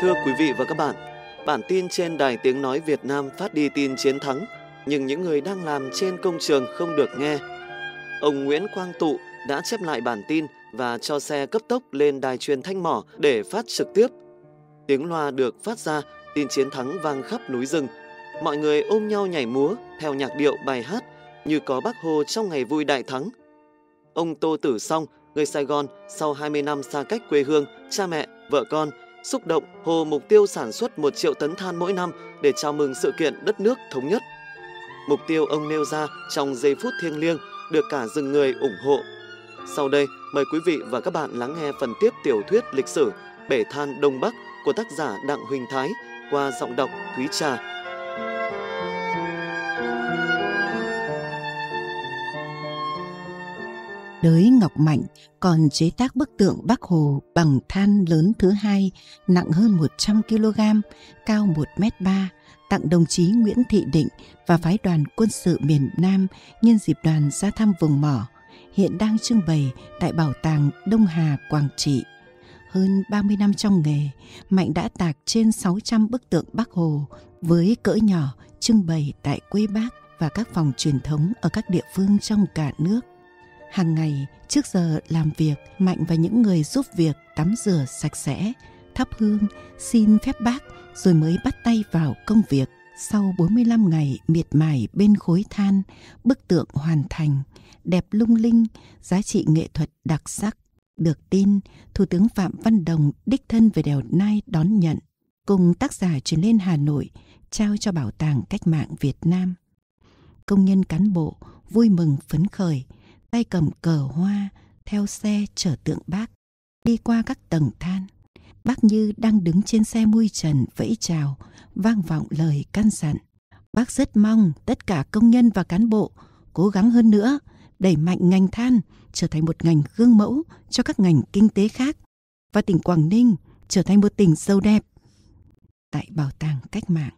Thưa quý vị và các bạn, bản tin trên Đài Tiếng Nói Việt Nam phát đi tin chiến thắng, nhưng những người đang làm trên công trường không được nghe. Ông Nguyễn Quang Tụ đã chép lại bản tin và cho xe cấp tốc lên đài truyền thanh mỏ để phát trực tiếp. Tiếng loa được phát ra, tin chiến thắng vang khắp núi rừng. Mọi người ôm nhau nhảy múa theo nhạc điệu bài hát như có bác Hồ trong ngày vui đại thắng. Ông Tô Tử Song, người Sài Gòn, sau 20 năm xa cách quê hương, cha mẹ, vợ con – xúc động hồ mục tiêu sản xuất 1 triệu tấn than mỗi năm để chào mừng sự kiện đất nước thống nhất. Mục tiêu ông nêu ra trong giây phút thiêng liêng được cả rừng người ủng hộ. Sau đây, mời quý vị và các bạn lắng nghe phần tiếp tiểu thuyết lịch sử Bể than Đông Bắc của tác giả Đặng Huỳnh Thái qua giọng đọc Thúy Trà đới Ngọc Mạnh còn chế tác bức tượng Bác Hồ bằng than lớn thứ hai nặng hơn 100 kg, cao 1 m 3 tặng đồng chí Nguyễn Thị Định và phái đoàn quân sự miền Nam nhân dịp đoàn ra thăm vùng mỏ, hiện đang trưng bày tại Bảo tàng Đông Hà, Quảng Trị. Hơn 30 năm trong nghề, Mạnh đã tạc trên 600 bức tượng Bác Hồ với cỡ nhỏ trưng bày tại quê Bác và các phòng truyền thống ở các địa phương trong cả nước. Hàng ngày, trước giờ làm việc, Mạnh và những người giúp việc tắm rửa sạch sẽ, thắp hương, xin phép bác rồi mới bắt tay vào công việc. Sau 45 ngày miệt mài bên khối than, bức tượng hoàn thành, đẹp lung linh, giá trị nghệ thuật đặc sắc. Được tin, Thủ tướng Phạm Văn Đồng đích thân về đèo Nai đón nhận, cùng tác giả chuyển lên Hà Nội, trao cho Bảo tàng Cách mạng Việt Nam. Công nhân cán bộ vui mừng phấn khởi, tay cầm cờ hoa theo xe chở tượng bác đi qua các tầng than bác như đang đứng trên xe mui trần vẫy chào vang vọng lời căn dặn bác rất mong tất cả công nhân và cán bộ cố gắng hơn nữa đẩy mạnh ngành than trở thành một ngành gương mẫu cho các ngành kinh tế khác và tỉnh quảng ninh trở thành một tỉnh sâu đẹp tại bảo tàng cách mạng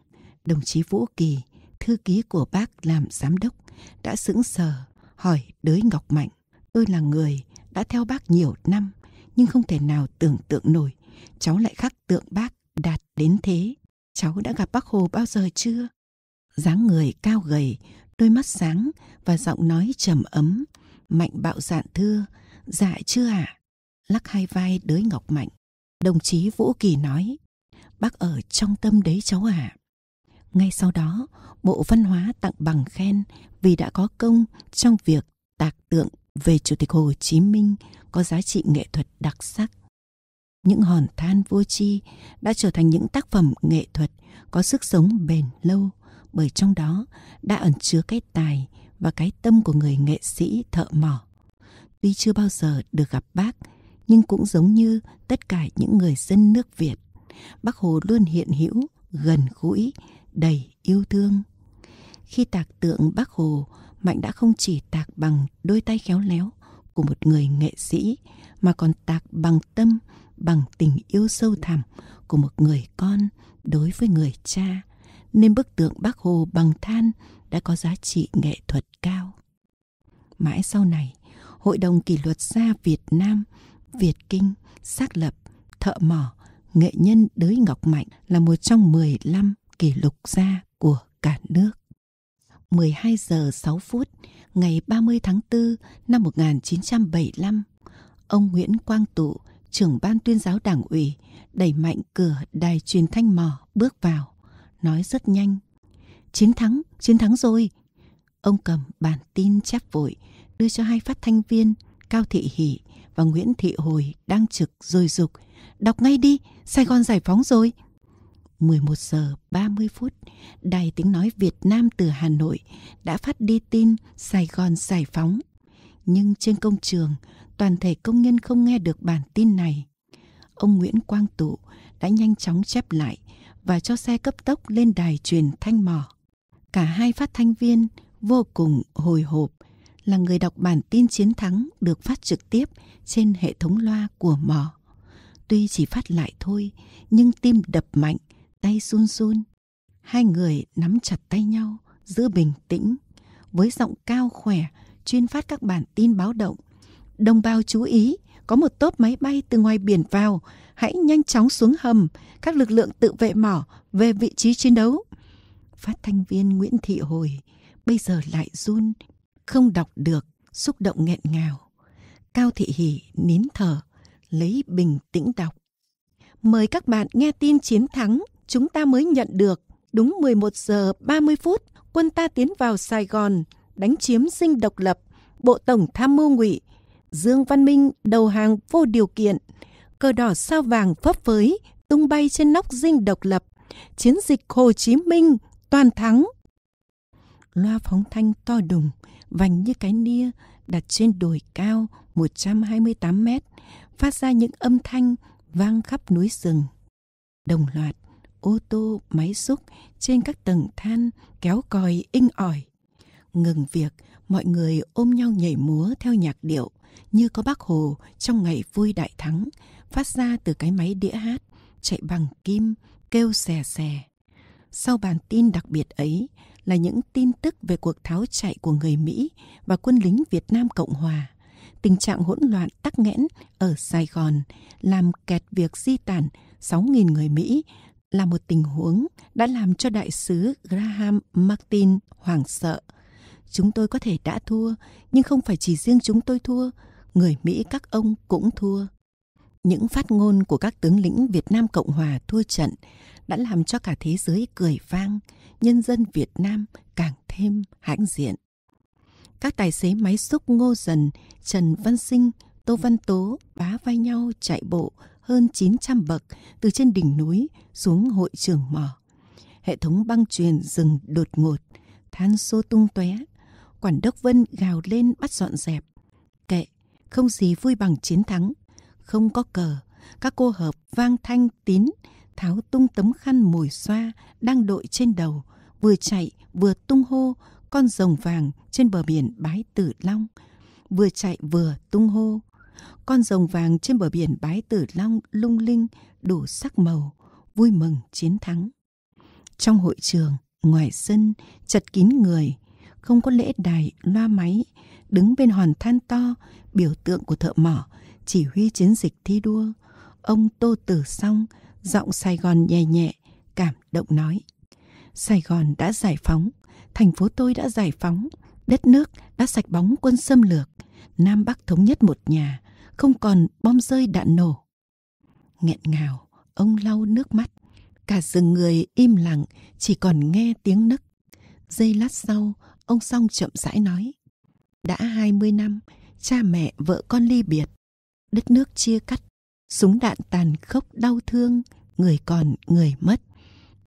đồng chí vũ kỳ thư ký của bác làm giám đốc đã sững sờ hỏi đới Ngọc Mạnh. Tôi là người đã theo bác nhiều năm, nhưng không thể nào tưởng tượng nổi. Cháu lại khắc tượng bác đạt đến thế. Cháu đã gặp bác Hồ bao giờ chưa? dáng người cao gầy, đôi mắt sáng và giọng nói trầm ấm. Mạnh bạo dạn thưa, dạ chưa ạ? Lắc hai vai đới Ngọc Mạnh. Đồng chí Vũ Kỳ nói, bác ở trong tâm đấy cháu ạ. Ngay sau đó, Bộ Văn hóa tặng bằng khen vì đã có công trong việc tạc tượng về Chủ tịch Hồ Chí Minh có giá trị nghệ thuật đặc sắc. Những hòn than vô tri đã trở thành những tác phẩm nghệ thuật có sức sống bền lâu bởi trong đó đã ẩn chứa cái tài và cái tâm của người nghệ sĩ thợ mỏ. Tuy chưa bao giờ được gặp bác, nhưng cũng giống như tất cả những người dân nước Việt, bác Hồ luôn hiện hữu, gần gũi, đầy yêu thương khi tạc tượng Bác Hồ, Mạnh đã không chỉ tạc bằng đôi tay khéo léo của một người nghệ sĩ mà còn tạc bằng tâm, bằng tình yêu sâu thẳm của một người con đối với người cha, nên bức tượng Bác Hồ bằng than đã có giá trị nghệ thuật cao. Mãi sau này, Hội đồng Kỷ luật gia Việt Nam, Việt Kinh xác lập thợ mỏ nghệ nhân Đới Ngọc Mạnh là một trong 15 kỷ lục gia của cả nước. 12 giờ 6 phút ngày 30 tháng 4 năm 1975, ông Nguyễn Quang Tụ, trưởng ban tuyên giáo đảng ủy, đẩy mạnh cửa đài truyền thanh mỏ bước vào, nói rất nhanh. Chiến thắng, chiến thắng rồi. Ông cầm bản tin chép vội, đưa cho hai phát thanh viên Cao Thị Hỷ và Nguyễn Thị Hồi đang trực rồi dục. Đọc ngay đi, Sài Gòn giải phóng rồi. 11 giờ 30 phút, Đài Tiếng Nói Việt Nam từ Hà Nội đã phát đi tin Sài Gòn giải phóng. Nhưng trên công trường, toàn thể công nhân không nghe được bản tin này. Ông Nguyễn Quang Tụ đã nhanh chóng chép lại và cho xe cấp tốc lên đài truyền thanh mỏ. Cả hai phát thanh viên vô cùng hồi hộp là người đọc bản tin chiến thắng được phát trực tiếp trên hệ thống loa của mỏ. Tuy chỉ phát lại thôi, nhưng tim đập mạnh tay run run. Hai người nắm chặt tay nhau, giữ bình tĩnh, với giọng cao khỏe, chuyên phát các bản tin báo động. Đồng bào chú ý, có một tốp máy bay từ ngoài biển vào, hãy nhanh chóng xuống hầm, các lực lượng tự vệ mỏ về vị trí chiến đấu. Phát thanh viên Nguyễn Thị Hồi bây giờ lại run, không đọc được, xúc động nghẹn ngào. Cao Thị hỉ nín thở, lấy bình tĩnh đọc. Mời các bạn nghe tin chiến thắng chúng ta mới nhận được. Đúng 11 giờ 30 phút, quân ta tiến vào Sài Gòn, đánh chiếm dinh độc lập, Bộ Tổng Tham mưu ngụy Dương Văn Minh đầu hàng vô điều kiện, cờ đỏ sao vàng phấp phới, tung bay trên nóc dinh độc lập, chiến dịch Hồ Chí Minh toàn thắng. Loa phóng thanh to đùng, vành như cái nia, đặt trên đồi cao 128 mét, phát ra những âm thanh vang khắp núi rừng. Đồng loạt, ô tô, máy xúc trên các tầng than kéo còi inh ỏi. Ngừng việc, mọi người ôm nhau nhảy múa theo nhạc điệu như có bác Hồ trong ngày vui đại thắng phát ra từ cái máy đĩa hát chạy bằng kim kêu xè xè. Sau bản tin đặc biệt ấy là những tin tức về cuộc tháo chạy của người Mỹ và quân lính Việt Nam Cộng Hòa. Tình trạng hỗn loạn tắc nghẽn ở Sài Gòn làm kẹt việc di tản 6.000 người Mỹ là một tình huống đã làm cho đại sứ Graham Martin hoảng sợ. Chúng tôi có thể đã thua, nhưng không phải chỉ riêng chúng tôi thua, người Mỹ các ông cũng thua. Những phát ngôn của các tướng lĩnh Việt Nam Cộng Hòa thua trận đã làm cho cả thế giới cười vang, nhân dân Việt Nam càng thêm hãnh diện. Các tài xế máy xúc Ngô Dần, Trần Văn Sinh, Tô Văn Tố bá vai nhau chạy bộ hơn 900 bậc từ trên đỉnh núi xuống hội trường mỏ. Hệ thống băng truyền dừng đột ngột, than xô tung tóe. Quản đốc Vân gào lên bắt dọn dẹp. Kệ, không gì vui bằng chiến thắng. Không có cờ, các cô hợp vang thanh tín, tháo tung tấm khăn mồi xoa đang đội trên đầu, vừa chạy vừa tung hô con rồng vàng trên bờ biển Bái Tử Long. Vừa chạy vừa tung hô, con rồng vàng trên bờ biển bái tử long lung linh đủ sắc màu, vui mừng chiến thắng. Trong hội trường, ngoài sân, chật kín người, không có lễ đài, loa máy, đứng bên hòn than to, biểu tượng của thợ mỏ, chỉ huy chiến dịch thi đua. Ông Tô Tử Song, giọng Sài Gòn nhẹ nhẹ, cảm động nói. Sài Gòn đã giải phóng, thành phố tôi đã giải phóng, đất nước đã sạch bóng quân xâm lược, Nam Bắc thống nhất một nhà, không còn bom rơi đạn nổ. Nghẹn ngào, ông lau nước mắt. Cả rừng người im lặng, chỉ còn nghe tiếng nấc. Giây lát sau, ông Song chậm rãi nói. Đã 20 năm, cha mẹ vợ con ly biệt. Đất nước chia cắt, súng đạn tàn khốc đau thương, người còn người mất.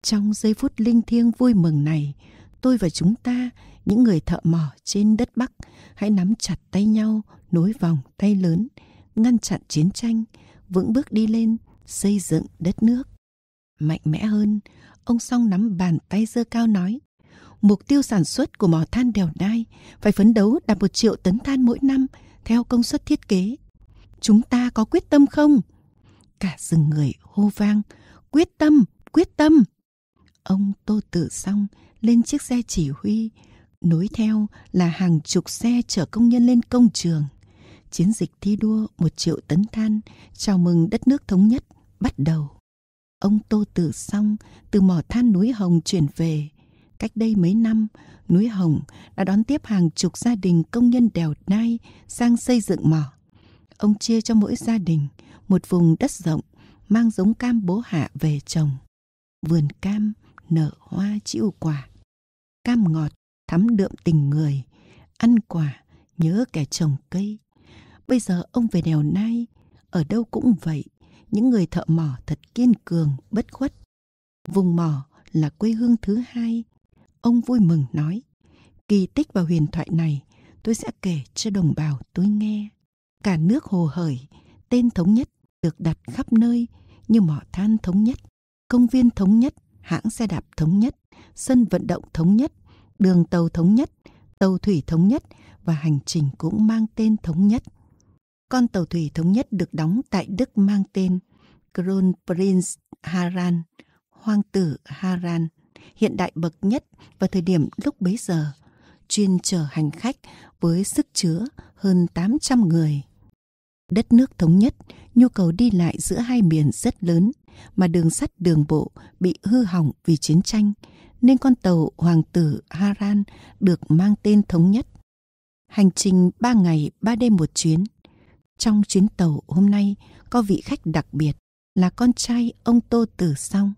Trong giây phút linh thiêng vui mừng này, tôi và chúng ta, những người thợ mỏ trên đất Bắc, hãy nắm chặt tay nhau, nối vòng tay lớn, ngăn chặn chiến tranh, vững bước đi lên, xây dựng đất nước. Mạnh mẽ hơn, ông Song nắm bàn tay dơ cao nói, mục tiêu sản xuất của mỏ than đèo đai phải phấn đấu đạt một triệu tấn than mỗi năm theo công suất thiết kế. Chúng ta có quyết tâm không? Cả rừng người hô vang, quyết tâm, quyết tâm. Ông Tô Tử Song lên chiếc xe chỉ huy, nối theo là hàng chục xe chở công nhân lên công trường chiến dịch thi đua một triệu tấn than chào mừng đất nước thống nhất bắt đầu. Ông Tô Tử Song từ mỏ than núi Hồng chuyển về. Cách đây mấy năm, núi Hồng đã đón tiếp hàng chục gia đình công nhân đèo nai sang xây dựng mỏ. Ông chia cho mỗi gia đình một vùng đất rộng mang giống cam bố hạ về trồng. Vườn cam nở hoa chịu quả. Cam ngọt thắm đượm tình người, ăn quả nhớ kẻ trồng cây Bây giờ ông về đèo nai, ở đâu cũng vậy, những người thợ mỏ thật kiên cường, bất khuất. Vùng mỏ là quê hương thứ hai. Ông vui mừng nói, kỳ tích và huyền thoại này tôi sẽ kể cho đồng bào tôi nghe. Cả nước hồ hởi, tên thống nhất được đặt khắp nơi như mỏ than thống nhất, công viên thống nhất, hãng xe đạp thống nhất, sân vận động thống nhất, đường tàu thống nhất, tàu thủy thống nhất và hành trình cũng mang tên thống nhất con tàu thủy thống nhất được đóng tại Đức mang tên Kronprinz Haran, Hoàng tử Haran, hiện đại bậc nhất vào thời điểm lúc bấy giờ, chuyên chở hành khách với sức chứa hơn 800 người. Đất nước thống nhất, nhu cầu đi lại giữa hai miền rất lớn, mà đường sắt đường bộ bị hư hỏng vì chiến tranh, nên con tàu Hoàng tử Haran được mang tên thống nhất. Hành trình 3 ngày 3 đêm một chuyến, trong chuyến tàu hôm nay có vị khách đặc biệt là con trai ông Tô Tử Song.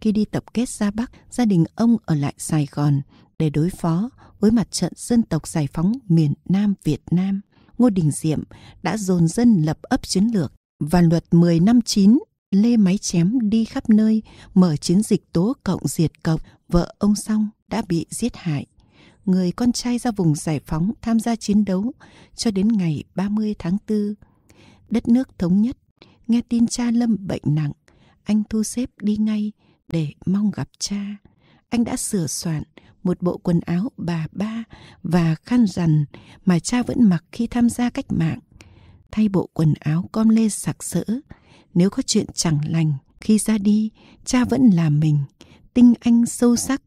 Khi đi tập kết ra Bắc, gia đình ông ở lại Sài Gòn để đối phó với mặt trận dân tộc giải phóng miền Nam Việt Nam. Ngô Đình Diệm đã dồn dân lập ấp chiến lược và luật 10 năm 9 lê máy chém đi khắp nơi mở chiến dịch tố cộng diệt cộng vợ ông Song đã bị giết hại người con trai ra vùng giải phóng tham gia chiến đấu cho đến ngày 30 tháng 4. Đất nước thống nhất, nghe tin cha Lâm bệnh nặng, anh thu xếp đi ngay để mong gặp cha. Anh đã sửa soạn một bộ quần áo bà ba và khăn rằn mà cha vẫn mặc khi tham gia cách mạng. Thay bộ quần áo com lê sặc sỡ, nếu có chuyện chẳng lành khi ra đi, cha vẫn là mình, tinh anh sâu sắc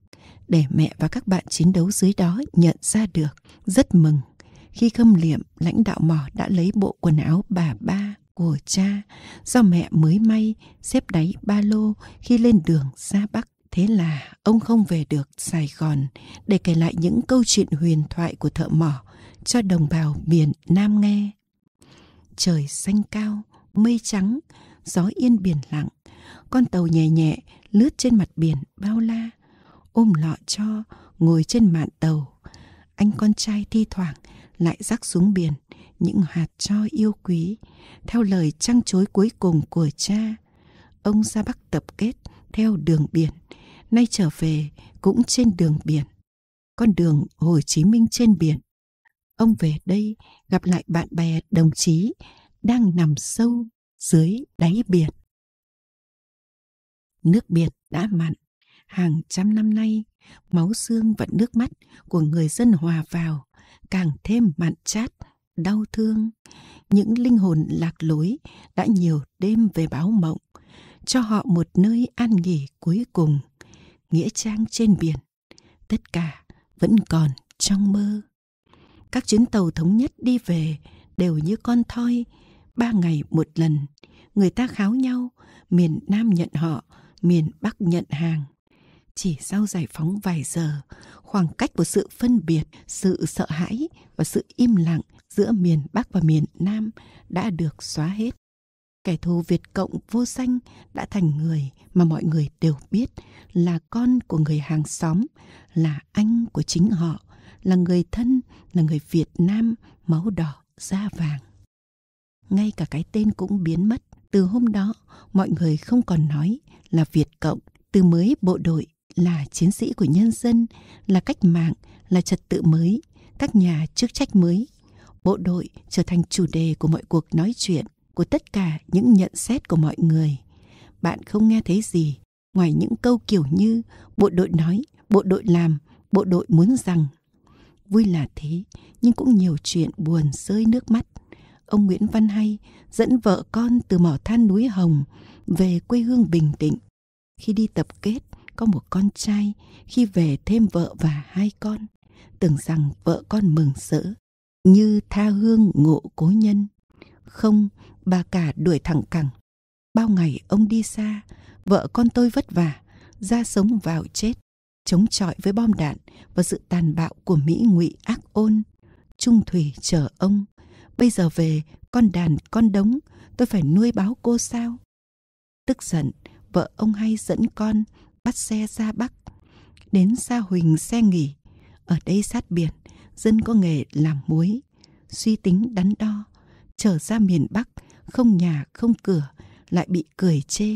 để mẹ và các bạn chiến đấu dưới đó nhận ra được. Rất mừng khi khâm liệm lãnh đạo mỏ đã lấy bộ quần áo bà ba của cha do mẹ mới may xếp đáy ba lô khi lên đường ra Bắc. Thế là ông không về được Sài Gòn để kể lại những câu chuyện huyền thoại của thợ mỏ cho đồng bào miền Nam nghe. Trời xanh cao, mây trắng, gió yên biển lặng, con tàu nhẹ nhẹ lướt trên mặt biển bao la ôm lọ cho ngồi trên mạn tàu anh con trai thi thoảng lại rắc xuống biển những hạt cho yêu quý theo lời trăng chối cuối cùng của cha ông ra bắc tập kết theo đường biển nay trở về cũng trên đường biển con đường hồ chí minh trên biển ông về đây gặp lại bạn bè đồng chí đang nằm sâu dưới đáy biển nước biển đã mặn hàng trăm năm nay, máu xương và nước mắt của người dân hòa vào, càng thêm mặn chát, đau thương. Những linh hồn lạc lối đã nhiều đêm về báo mộng, cho họ một nơi an nghỉ cuối cùng, nghĩa trang trên biển. Tất cả vẫn còn trong mơ. Các chuyến tàu thống nhất đi về đều như con thoi, ba ngày một lần. Người ta kháo nhau, miền Nam nhận họ, miền Bắc nhận hàng chỉ sau giải phóng vài giờ, khoảng cách của sự phân biệt, sự sợ hãi và sự im lặng giữa miền Bắc và miền Nam đã được xóa hết. Kẻ thù Việt Cộng vô danh đã thành người mà mọi người đều biết là con của người hàng xóm, là anh của chính họ, là người thân, là người Việt Nam máu đỏ, da vàng. Ngay cả cái tên cũng biến mất. Từ hôm đó, mọi người không còn nói là Việt Cộng từ mới bộ đội là chiến sĩ của nhân dân, là cách mạng, là trật tự mới, các nhà chức trách mới. Bộ đội trở thành chủ đề của mọi cuộc nói chuyện, của tất cả những nhận xét của mọi người. Bạn không nghe thấy gì ngoài những câu kiểu như bộ đội nói, bộ đội làm, bộ đội muốn rằng. Vui là thế, nhưng cũng nhiều chuyện buồn rơi nước mắt. Ông Nguyễn Văn Hay dẫn vợ con từ mỏ than núi Hồng về quê hương Bình Định. Khi đi tập kết, có một con trai khi về thêm vợ và hai con tưởng rằng vợ con mừng rỡ như tha hương ngộ cố nhân không bà cả đuổi thẳng cẳng bao ngày ông đi xa vợ con tôi vất vả ra sống vào chết chống chọi với bom đạn và sự tàn bạo của mỹ ngụy ác ôn trung thủy chờ ông bây giờ về con đàn con đống tôi phải nuôi báo cô sao tức giận vợ ông hay dẫn con bắt xe ra Bắc. Đến Sa Huỳnh xe nghỉ, ở đây sát biển, dân có nghề làm muối. Suy tính đắn đo, trở ra miền Bắc, không nhà không cửa, lại bị cười chê,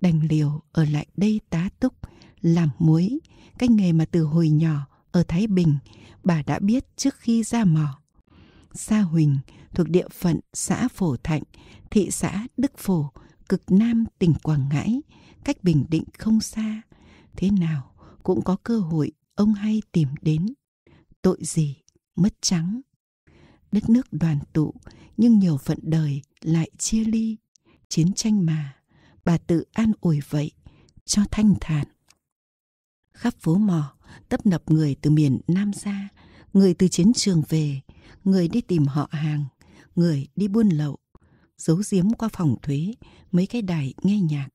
đành liều ở lại đây tá túc, làm muối, cái nghề mà từ hồi nhỏ ở Thái Bình, bà đã biết trước khi ra mỏ. Sa Huỳnh thuộc địa phận xã Phổ Thạnh, thị xã Đức Phổ, cực Nam tỉnh Quảng Ngãi, cách Bình Định không xa, thế nào cũng có cơ hội ông hay tìm đến. Tội gì, mất trắng. Đất nước đoàn tụ, nhưng nhiều phận đời lại chia ly. Chiến tranh mà, bà tự an ủi vậy, cho thanh thản. Khắp phố mò, tấp nập người từ miền Nam ra, người từ chiến trường về, người đi tìm họ hàng, người đi buôn lậu, giấu giếm qua phòng thuế mấy cái đài nghe nhạc,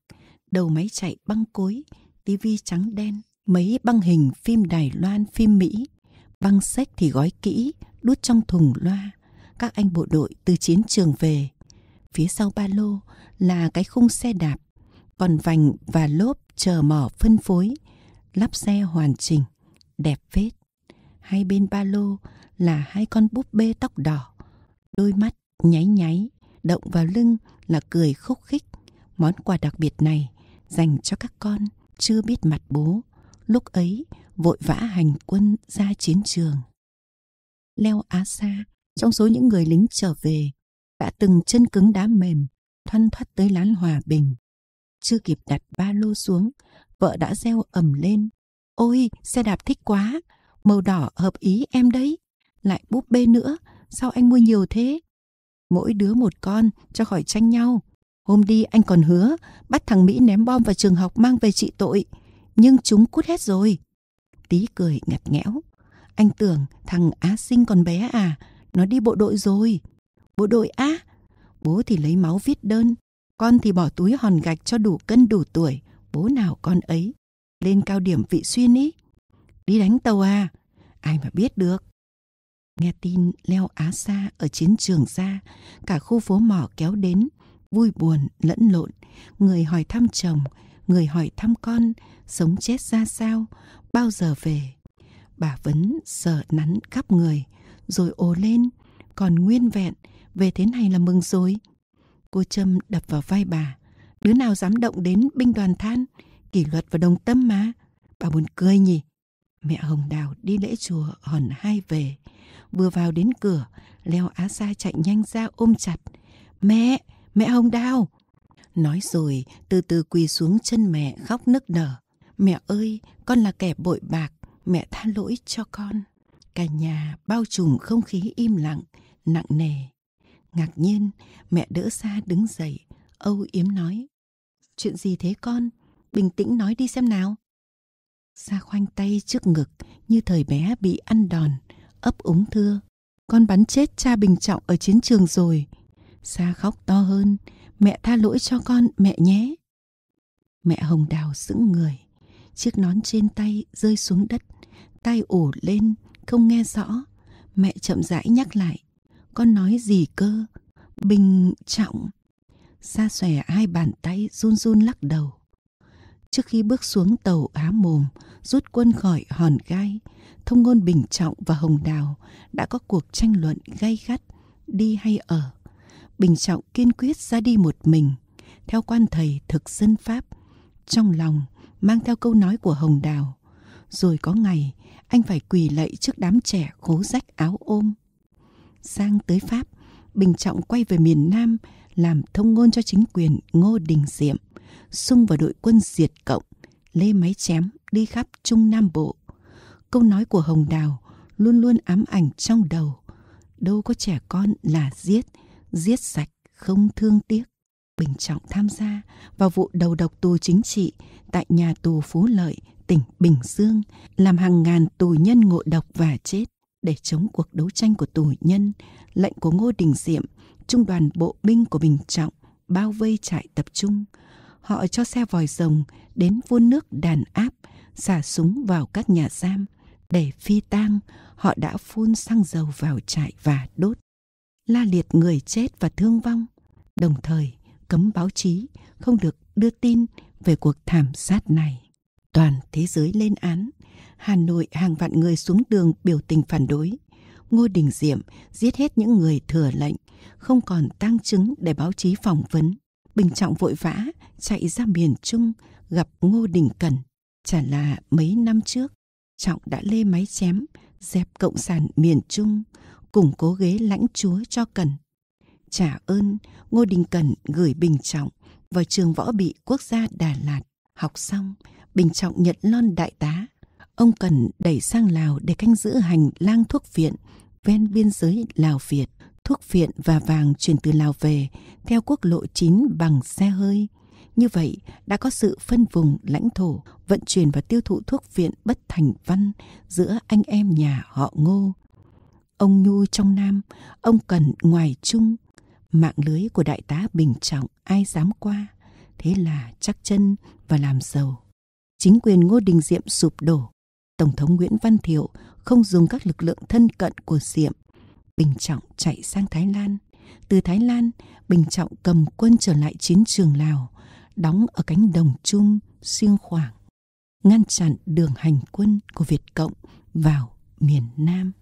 đầu máy chạy băng cối, tivi trắng đen, mấy băng hình phim Đài Loan, phim Mỹ, băng sách thì gói kỹ, đút trong thùng loa. Các anh bộ đội từ chiến trường về. Phía sau ba lô là cái khung xe đạp, còn vành và lốp chờ mỏ phân phối, lắp xe hoàn chỉnh, đẹp vết Hai bên ba lô là hai con búp bê tóc đỏ, đôi mắt nháy nháy động vào lưng là cười khúc khích. Món quà đặc biệt này dành cho các con chưa biết mặt bố, lúc ấy vội vã hành quân ra chiến trường. Leo Á Sa, trong số những người lính trở về, đã từng chân cứng đá mềm, thoăn thoắt tới lán hòa bình. Chưa kịp đặt ba lô xuống, vợ đã reo ầm lên. Ôi, xe đạp thích quá, màu đỏ hợp ý em đấy. Lại búp bê nữa, sao anh mua nhiều thế? mỗi đứa một con cho khỏi tranh nhau. Hôm đi anh còn hứa bắt thằng Mỹ ném bom vào trường học mang về trị tội, nhưng chúng cút hết rồi. Tí cười ngặt nghẽo. Anh tưởng thằng Á Sinh còn bé à, nó đi bộ đội rồi. Bộ đội á? Bố thì lấy máu viết đơn, con thì bỏ túi hòn gạch cho đủ cân đủ tuổi, bố nào con ấy. Lên cao điểm vị xuyên ý. Đi đánh tàu à? Ai mà biết được. Nghe tin leo á xa ở chiến trường ra, cả khu phố mỏ kéo đến, vui buồn lẫn lộn, người hỏi thăm chồng, người hỏi thăm con, sống chết ra sao, bao giờ về. Bà Vấn sợ nắn khắp người, rồi ồ lên, còn nguyên vẹn, về thế này là mừng rồi. Cô Trâm đập vào vai bà, đứa nào dám động đến binh đoàn than, kỷ luật và đồng tâm mà. Bà buồn cười nhỉ. Mẹ Hồng Đào đi lễ chùa hòn hai về, Vừa vào đến cửa, Leo Á Sa chạy nhanh ra ôm chặt. Mẹ, mẹ không đau. Nói rồi, từ từ quỳ xuống chân mẹ khóc nức nở. Mẹ ơi, con là kẻ bội bạc, mẹ tha lỗi cho con. Cả nhà bao trùm không khí im lặng, nặng nề. Ngạc nhiên, mẹ đỡ xa đứng dậy, âu yếm nói. Chuyện gì thế con? Bình tĩnh nói đi xem nào. Sa khoanh tay trước ngực như thời bé bị ăn đòn ấp úng thưa con bắn chết cha bình trọng ở chiến trường rồi xa khóc to hơn mẹ tha lỗi cho con mẹ nhé mẹ hồng đào sững người chiếc nón trên tay rơi xuống đất tay ổ lên không nghe rõ mẹ chậm rãi nhắc lại con nói gì cơ bình trọng xa xòe hai bàn tay run run lắc đầu trước khi bước xuống tàu Á Mồm, rút quân khỏi hòn gai, thông ngôn Bình Trọng và Hồng Đào đã có cuộc tranh luận gay gắt, đi hay ở. Bình Trọng kiên quyết ra đi một mình, theo quan thầy thực dân Pháp, trong lòng mang theo câu nói của Hồng Đào. Rồi có ngày, anh phải quỳ lạy trước đám trẻ khố rách áo ôm. Sang tới Pháp, Bình Trọng quay về miền Nam làm thông ngôn cho chính quyền Ngô Đình Diệm xung vào đội quân diệt cộng, lê máy chém đi khắp Trung Nam Bộ. Câu nói của Hồng Đào luôn luôn ám ảnh trong đầu. Đâu có trẻ con là giết, giết sạch, không thương tiếc. Bình Trọng tham gia vào vụ đầu độc tù chính trị tại nhà tù Phú Lợi, tỉnh Bình Dương, làm hàng ngàn tù nhân ngộ độc và chết để chống cuộc đấu tranh của tù nhân, lệnh của Ngô Đình Diệm, trung đoàn bộ binh của Bình Trọng bao vây trại tập trung, họ cho xe vòi rồng đến vun nước đàn áp, xả súng vào các nhà giam. Để phi tang, họ đã phun xăng dầu vào trại và đốt. La liệt người chết và thương vong, đồng thời cấm báo chí không được đưa tin về cuộc thảm sát này. Toàn thế giới lên án, Hà Nội hàng vạn người xuống đường biểu tình phản đối. Ngô Đình Diệm giết hết những người thừa lệnh, không còn tăng chứng để báo chí phỏng vấn. Bình Trọng vội vã chạy ra miền Trung gặp Ngô Đình Cẩn. Chả là mấy năm trước, Trọng đã lê máy chém, dẹp Cộng sản miền Trung, củng cố ghế lãnh chúa cho Cẩn. Trả ơn, Ngô Đình Cẩn gửi Bình Trọng vào trường võ bị quốc gia Đà Lạt. Học xong, Bình Trọng nhận lon đại tá. Ông Cẩn đẩy sang Lào để canh giữ hành lang thuốc viện ven biên giới Lào Việt thuốc viện và vàng chuyển từ Lào về theo quốc lộ 9 bằng xe hơi. Như vậy, đã có sự phân vùng lãnh thổ, vận chuyển và tiêu thụ thuốc viện bất thành văn giữa anh em nhà họ Ngô. Ông Nhu trong Nam, ông Cần ngoài Trung, mạng lưới của đại tá Bình Trọng ai dám qua, thế là chắc chân và làm giàu. Chính quyền Ngô Đình Diệm sụp đổ, Tổng thống Nguyễn Văn Thiệu không dùng các lực lượng thân cận của Diệm Bình Trọng chạy sang Thái Lan. Từ Thái Lan, Bình Trọng cầm quân trở lại chiến trường Lào, đóng ở cánh đồng chung siêng khoảng, ngăn chặn đường hành quân của Việt Cộng vào miền Nam.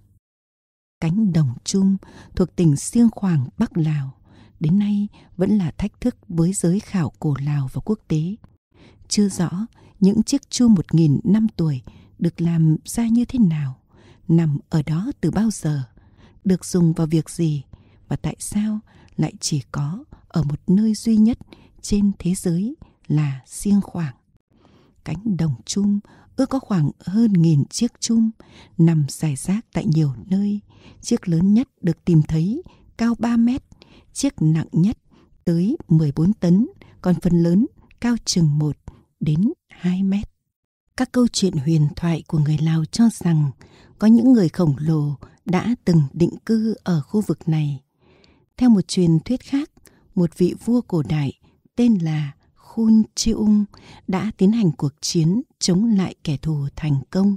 Cánh đồng chung thuộc tỉnh siêng khoảng Bắc Lào, đến nay vẫn là thách thức với giới khảo cổ Lào và quốc tế. Chưa rõ những chiếc chu một nghìn năm tuổi được làm ra như thế nào, nằm ở đó từ bao giờ được dùng vào việc gì và tại sao lại chỉ có ở một nơi duy nhất trên thế giới là siêng khoảng cánh đồng chung ước có khoảng hơn nghìn chiếc chum nằm rải rác tại nhiều nơi. Chiếc lớn nhất được tìm thấy cao 3 mét, chiếc nặng nhất tới 14 tấn, còn phần lớn cao chừng 1 đến 2 mét. Các câu chuyện huyền thoại của người Lào cho rằng có những người khổng lồ đã từng định cư ở khu vực này. Theo một truyền thuyết khác, một vị vua cổ đại tên là Khun Chiung đã tiến hành cuộc chiến chống lại kẻ thù thành công.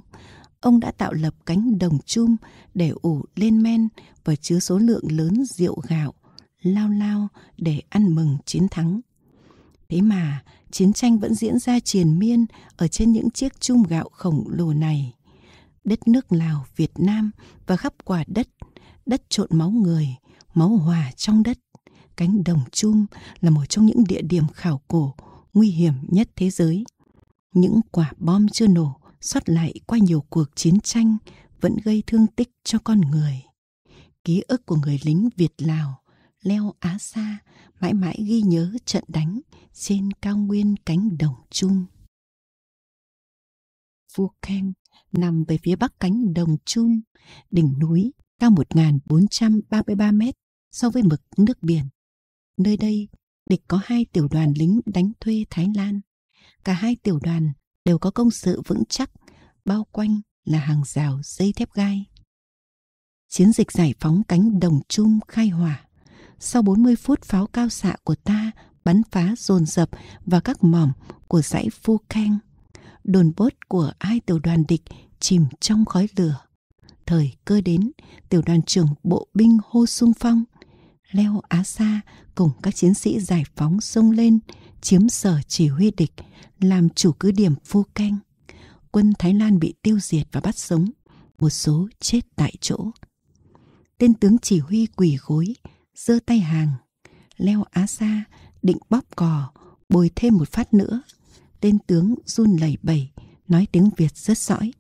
Ông đã tạo lập cánh đồng chum để ủ lên men và chứa số lượng lớn rượu gạo, lao lao để ăn mừng chiến thắng. Thế mà, chiến tranh vẫn diễn ra triền miên ở trên những chiếc chum gạo khổng lồ này đất nước Lào, Việt Nam và khắp quả đất, đất trộn máu người, máu hòa trong đất. Cánh đồng chum là một trong những địa điểm khảo cổ nguy hiểm nhất thế giới. Những quả bom chưa nổ sót lại qua nhiều cuộc chiến tranh vẫn gây thương tích cho con người. Ký ức của người lính Việt Lào leo Á Sa mãi mãi ghi nhớ trận đánh trên cao nguyên cánh đồng chung. Phu Keng nằm về phía bắc cánh đồng Chum, đỉnh núi cao 1.433 mét so với mực nước biển. Nơi đây, địch có hai tiểu đoàn lính đánh thuê Thái Lan. Cả hai tiểu đoàn đều có công sự vững chắc, bao quanh là hàng rào dây thép gai. Chiến dịch giải phóng cánh đồng Chum khai hỏa. Sau 40 phút pháo cao xạ của ta bắn phá dồn dập vào các mỏm của dãy Phu Keng đồn bốt của ai tiểu đoàn địch chìm trong khói lửa. Thời cơ đến, tiểu đoàn trưởng bộ binh hô sung phong. Leo Á Sa cùng các chiến sĩ giải phóng xông lên, chiếm sở chỉ huy địch, làm chủ cứ điểm Phu Canh. Quân Thái Lan bị tiêu diệt và bắt sống, một số chết tại chỗ. Tên tướng chỉ huy quỳ gối, giơ tay hàng. Leo Á Sa định bóp cò, bồi thêm một phát nữa tên tướng run lẩy bẩy, nói tiếng Việt rất sõi.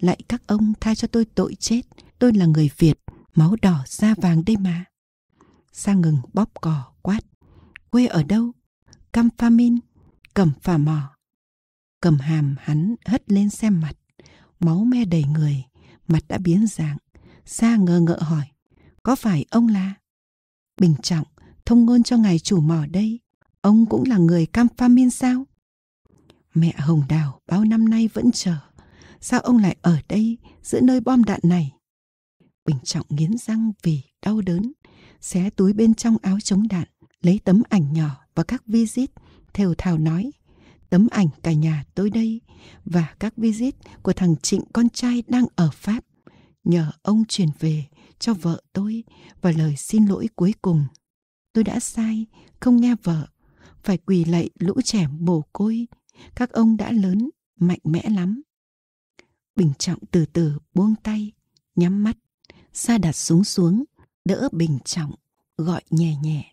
Lại các ông tha cho tôi tội chết, tôi là người Việt, máu đỏ da vàng đây mà. Sa ngừng bóp cò quát, quê ở đâu? Cam Phamin, cầm phà mỏ Cầm hàm hắn hất lên xem mặt, máu me đầy người, mặt đã biến dạng. Sa ngờ ngợ hỏi, có phải ông là? Bình trọng, thông ngôn cho ngài chủ mỏ đây, ông cũng là người Cam Phamin sao? Mẹ Hồng Đào bao năm nay vẫn chờ. Sao ông lại ở đây giữa nơi bom đạn này? Bình Trọng nghiến răng vì đau đớn, xé túi bên trong áo chống đạn, lấy tấm ảnh nhỏ và các visit, thều thào nói. Tấm ảnh cả nhà tôi đây và các visit của thằng Trịnh con trai đang ở Pháp. Nhờ ông chuyển về cho vợ tôi và lời xin lỗi cuối cùng. Tôi đã sai, không nghe vợ, phải quỳ lạy lũ trẻ mồ côi các ông đã lớn mạnh mẽ lắm bình trọng từ từ buông tay nhắm mắt sa đặt xuống xuống đỡ bình trọng gọi nhẹ nhẹ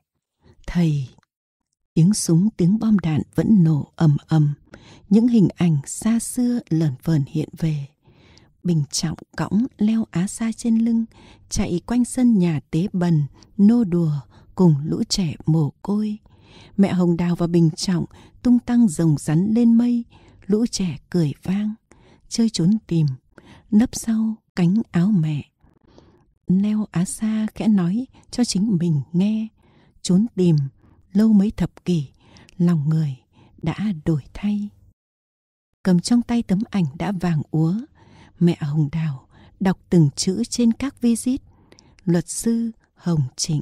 thầy tiếng súng tiếng bom đạn vẫn nổ ầm ầm những hình ảnh xa xưa lởn vởn hiện về bình trọng cõng leo á sa trên lưng chạy quanh sân nhà tế bần nô đùa cùng lũ trẻ mồ côi Mẹ Hồng Đào và Bình Trọng tung tăng rồng rắn lên mây, lũ trẻ cười vang, chơi trốn tìm, nấp sau cánh áo mẹ. Neo Á xa khẽ nói cho chính mình nghe, trốn tìm, lâu mấy thập kỷ, lòng người đã đổi thay. Cầm trong tay tấm ảnh đã vàng úa, mẹ Hồng Đào đọc từng chữ trên các visit. Luật sư Hồng Trịnh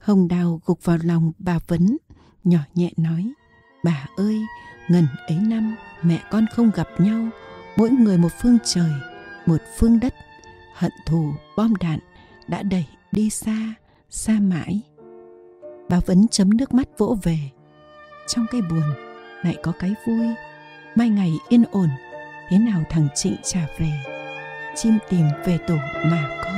Hồng Đào gục vào lòng bà Vấn, nhỏ nhẹ nói. Bà ơi, ngần ấy năm mẹ con không gặp nhau, mỗi người một phương trời, một phương đất. Hận thù, bom đạn đã đẩy đi xa, xa mãi. Bà Vấn chấm nước mắt vỗ về. Trong cái buồn lại có cái vui. Mai ngày yên ổn, thế nào thằng Trịnh trả về. Chim tìm về tổ mà con.